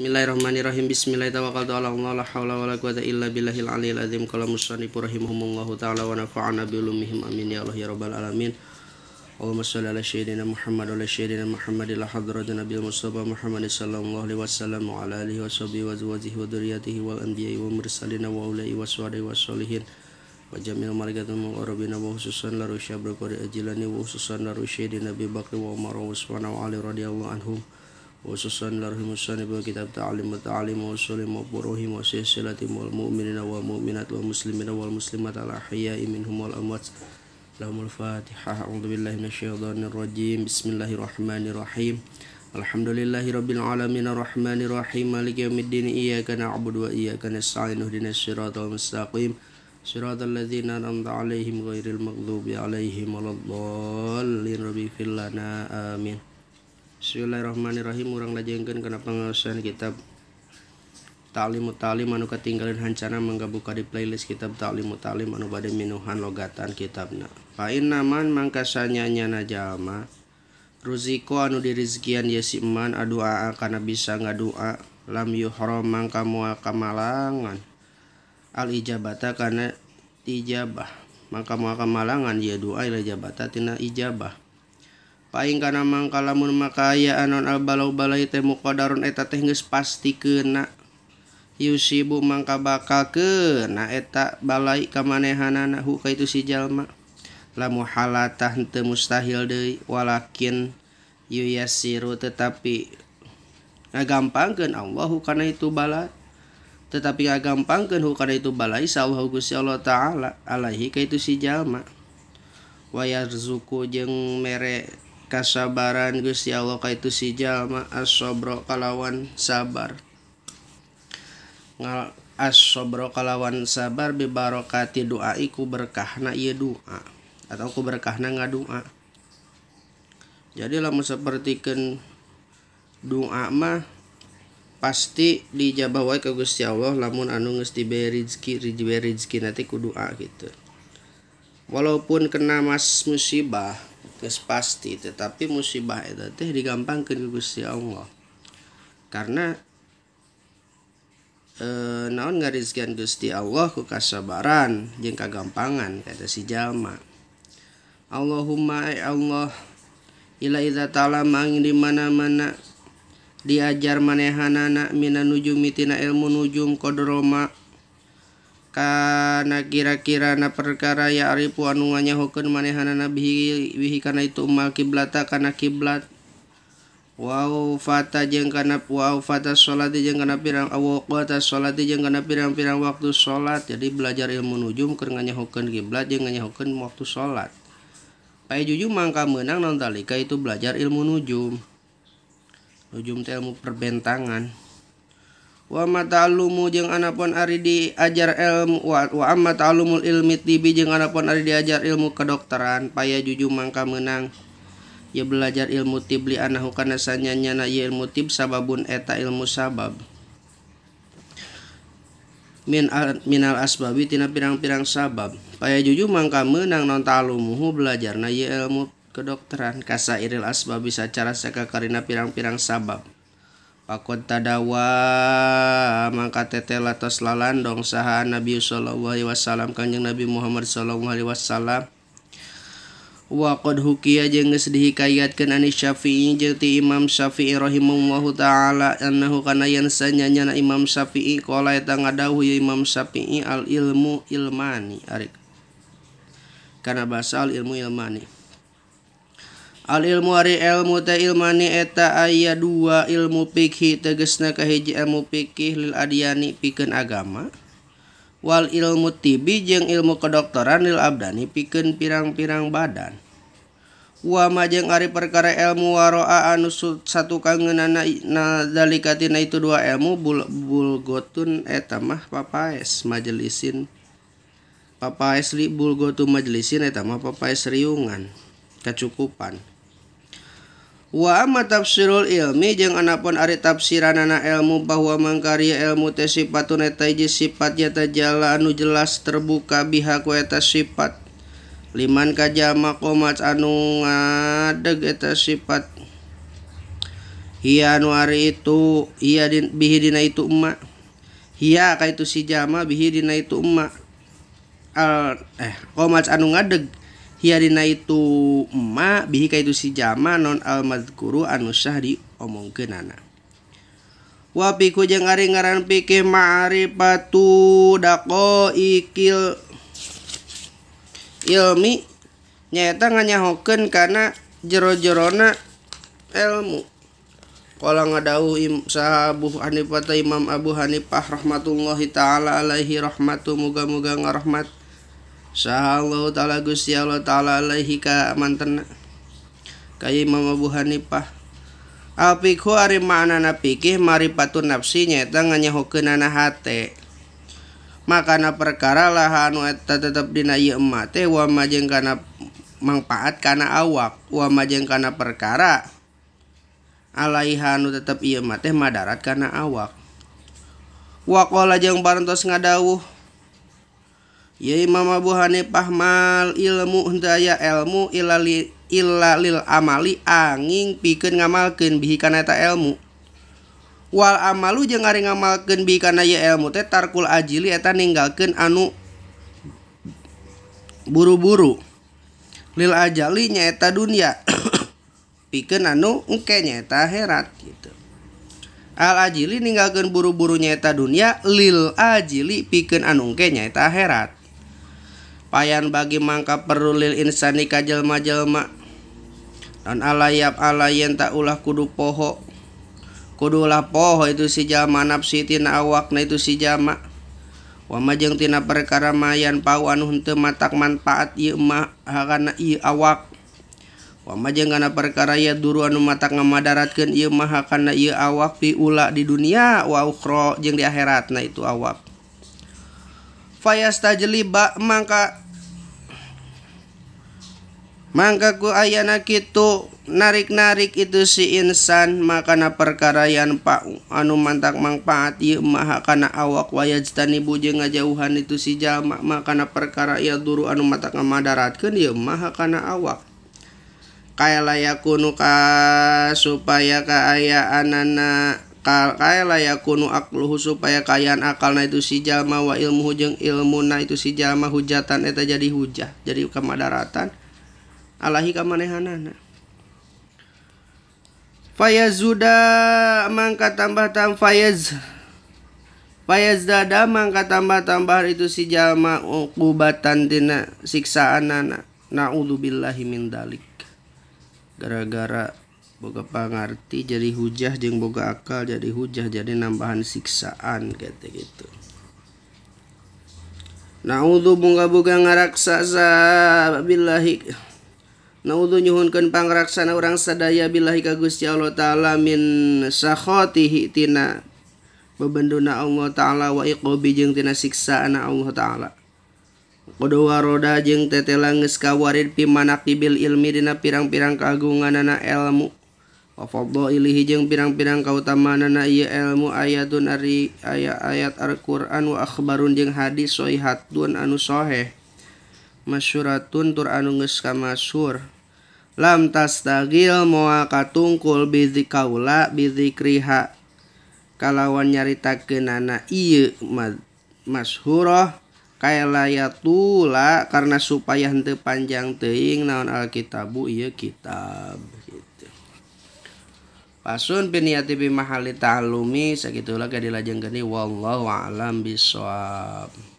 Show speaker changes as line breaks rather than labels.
Bismillahirrahmanirrahim. Bismillahirrahmanirrahim. La haula wala quwata illa billahil aliyil azim. Qala musannif rahimahumullahu ta'ala wa nafa'ana bi ulumihim amin ya Allah ya rabbal alamin. Allahumma shalli ala sayyidina Muhammad wa ala sayyidina Muhammad ila hadratin nabiyil mustafa Muhammad sallallahu alaihi wasallam wa ala alihi wa sahbihi wa zawjihi wa dhurriyyatihi wal anbiya'i wa mursalin wa ulai wa salihin wa salihin. Wa jami'il malaikatil muqarrabin wa khususan la rusyabri qari ajilani wa khususan la rusyidina bi bakri wa umar wa usmana wa ali radhiyallahu anhum. وخصوصا لرحم السنب وكتاب تعليم والتعليم والسلم والبروهم والسلسلة والمؤمنين والمؤمنات والمسلمين والمسلمات الأحياء منهم والأموات لهم الفاتحة أعوذ بالله من الشيطان الرجيم بسم الله الرحمن الرحيم الحمد لله رب العالمين الرحمن الرحيم مالك يوم الدين إياك نعبد وإياك نستعين اهدنا الصراط المستقيم صراط الذين أنعمت عليهم غير المغضوب عليهم ولا الضالين ربي اغفر لنا آمين Bismillahirrahmanirrahim urang lajengkeun kena pangaosan kitab talim ta'lim anu katinggalan hancana menggabuka di playlist kitab talim ta'lim anu bade minuhan logatan kitabna. Fa naman mangkasanya nyana jama, Ruziko anu dirizkian yesiman adua karena bisa ngadua lam yuhram mangka moal kamalangan al ijabata kana ijabah maka kamalangan ya doa ila jabata tina ijabah siapa Pakana mangka lamun makaya anon al-balaw bala temqaron eta ten pasti kena y sibu makangka baka ke na eteta balai kamanehanka itu si jalma lamu halatan mustahilwalakin yya siu tetapi gampangken Allahukana itu bala tetapi a gampang kehu karena itu bala sawgus Allah ta'ala aaiika itu si jalma wayar zuku je merek kasabaran Gusti Allah kaitu si jalma asobro kalawan sabar ngal asobro kalawan sabar bibarokati doa iku berkahna iya doa atau ku berkahna doa jadi seperti ken doa mah pasti dijabah wae ke Gusti Allah lamun anu geus diberi rezeki beri rezeki nanti ku doa gitu walaupun kena mas musibah geus pasti tetapi musibah itu teh digampangkan ke Gusti Allah karena e, naon ngarizkian Gusti Allah ku kasabaran jeung kagampangan kata si jalma Allahumma ay Allah ila idza ta'ala mang di mana-mana diajar manehanana mina nujum mitina ilmu nujum kodroma karena kira-kira na perkara ya arifu anu nganyahokeun manehanna bihi bihi kana itu umal kiblata kana kiblat Wow fata jeng kana wow fata solat jeng kana pirang awqata solat jeng kana pirang-pirang waktu solat jadi belajar ilmu nujum keur nganyahokeun kiblat jeung nganyahokeun waktu solat. Pai juju mangka menang non talika itu belajar ilmu nujum nujum ilmu perbentangan wa mata'alumu jeung anapun ari diajar ilmu wa, wa amma ta'alumul ilmi tibi jeung anapun ari diajar ilmu kedokteran paya juju mangka menang ya belajar ilmu tibli anahu kana sanyanya na ilmu tib sababun eta ilmu sabab min al, min al asbabi tina pirang-pirang sabab paya juju mangka menang non ta'alumuhu belajar na ilmu kedokteran kasairil asbabi sacara saka karina pirang-pirang sabab d tadawa maka tete latos lalan dongsaha Nabi Shallallahuaihi Wasallam kanjang Nabi Muhammad Shallallahu Alaihi Wasallam wad huki je ngesedihhi kayat ke na Syafi' jilti Imam Syafi Irohim wau ta'ala ennahu kana yansanyanya na imam sapfikola dawi Imam sapfi' al-ilmu ilmani arerifkana basal ilmu ilmani ilmuari elmu ilmanieta aya dua ilmu piih tegesnya ke hij ilmu piih lili piken agama Wal ilmu tibi jeung ilmu kedokteran lil Abdai piken pirang-pinang badanjeng perkara elmuut satu itumugounmah papa majelisin papa esli bulgo majelisinmah papa serungan kecukupan tafsirul ilmi yang anakpun are tafsiran anak ilmu bahwa mangkya ilmut sipatunetaji sifatnyatala anu jelas terbuka bihak kueta sifat li kaj jama komats anuungan de sifat Januari itu iya bi itu emmak ya Ka itu si jama bihi itu em al eh komats anu nga de dina ituma bihi ka itu si jama non almamad guru anus sah di omong mungkin na wapiikuje ngari-gararan pikir mari patu dapo ikil ilmi nyata nganya hokenkana jero-jerona elmu ko nga da imsabu Anipata Imam Abu Haniahrahmatullahi ta'ala Alaihirahmatul muga mugang rahma Sha Allah ta nafikih mari patu nafsinya tangannya ho makana perkara lahanu tetapdinajeng karena manfaat karena awak wamajeng kana perkara Alaihanu tetap ia mate madrat karena awak wajeng bartos nga dauh Ya Imam Abu Hanifah mal ilmu henteu ilmu ilali ilalil amali angin pikeun ngamalkeun bihi kana eta ilmu. Wal amalu jeung ari ngamalkeun bihi kana ye ilmu teh tarkul ajili eta ninggalkeun anu buru-buru. Lil ajali nyaeta dunia. pikeun anu engke nyaeta herat gitu. Al ajili ninggalkeun buru-buru nyaeta dunia, lil ajili pikeun anu engke nyaeta herat yan bagi mang perulil insnikajallma-jelma an alayap a tak ulah kudu pohok kudulah pohok itu si jama nafsitina awak na itu si jamak wamajeng tina perkara mayan pauwan untuk mata manfaat ykana awakng perkara anu mata ngamadaratatkanmah awak di dunia waro di akhirat na itu awak li mangggaku aya gitu narik-narik itu si insan makana perkaraan Pak anu mantak mangfaat y makana awak wayabu ngajauhan itu si jamak makana perkara ya du anu matamadarat dia mahakana awak kay layak ku nu kas supaya kaaya anakak ya yakunu akluhu supaya kayaan akalna itu si jalma wa ilmu ilmu na itu si jalma hujatan eta jadi hujah jadi kamadaratan alahi kamanehanana fayazuda mangka tambah tam fayaz dada mangka tambah tambah itu si jalma ukubatan dina siksaanana naudzubillahi min dalik gara-gara kalau gapangti jadi hujah je boga akal jadi hujah jadi nambahan siksaan ketik gitu nabunggabuka ngaraksasasana orang sadaya Gu Allah taalaminuna Allah taala wa siks Allah ta'ala pedoa roda jeng tetelanngeskawarit pi manakibil ilmidina pirang-pirang kagungan anak elmu ro foboili pirang-pinang kauuta na elmu ayatunri aya-ayat Alquran mu akbarun j hadis sohatun anu soeh masyuraun tur anu nges kamashur lam tas staggil muaaka tungkul bizi kaula bizi kriha kalawan nyarita ke naana i mashuroh kayaya tula karena supaya hente panjang teing naon alkitabu ia kitabu Pasun biniyati bimahali ta'alumi segitulah ke dilajeng geni wallahu a'lam bisawab.